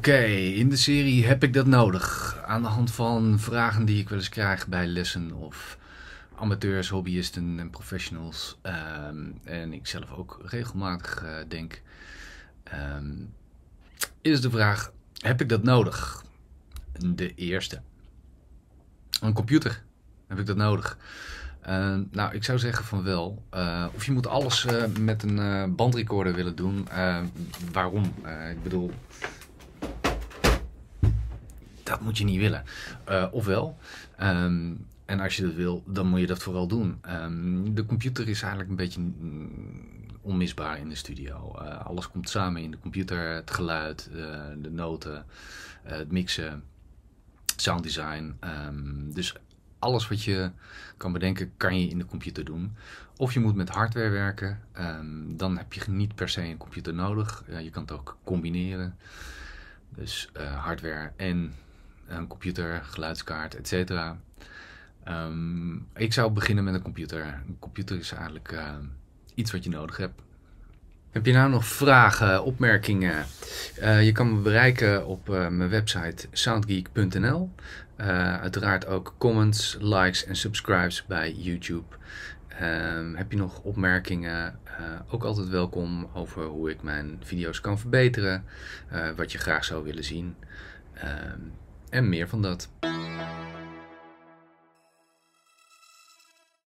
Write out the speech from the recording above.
Oké, in de serie heb ik dat nodig. Aan de hand van vragen die ik wel eens krijg bij lessen of amateurs, hobbyisten en professionals. Ehm, en ik zelf ook regelmatig eh, denk. Ehm, is de vraag, heb ik dat nodig? De eerste. Een computer, heb ik dat nodig? Ehm, nou, ik zou zeggen van wel. Eh, of je moet alles eh, met een bandrecorder willen doen. waarom? ik bedoel dat moet je niet willen. Eh, ofwel. Ehm, en als je dat wil, dan moet je dat vooral doen. Ehm, de computer is eigenlijk een beetje onmisbaar in de studio. Eh, alles komt samen in de computer. Het geluid, eh, de noten, het mixen, sound design. Ehm, dus alles wat je kan bedenken, kan je in de computer doen. Of je moet met hardware werken. dan heb je niet per se een computer nodig. je kan het ook combineren. Dus hardware en een computer, geluidskaart, etc. Ehm, ik zou beginnen met een computer. Een computer is eigenlijk eh, iets wat je nodig hebt. Heb je nou nog vragen, opmerkingen? Eh, je kan me bereiken op eh, mijn website soundgeek.nl. uiteraard ook comments, likes en subscribes bij YouTube. Ehm, heb je nog opmerkingen? ook altijd welkom over hoe ik mijn video's kan verbeteren, wat je graag zou willen zien. Ehm, en meer van dat.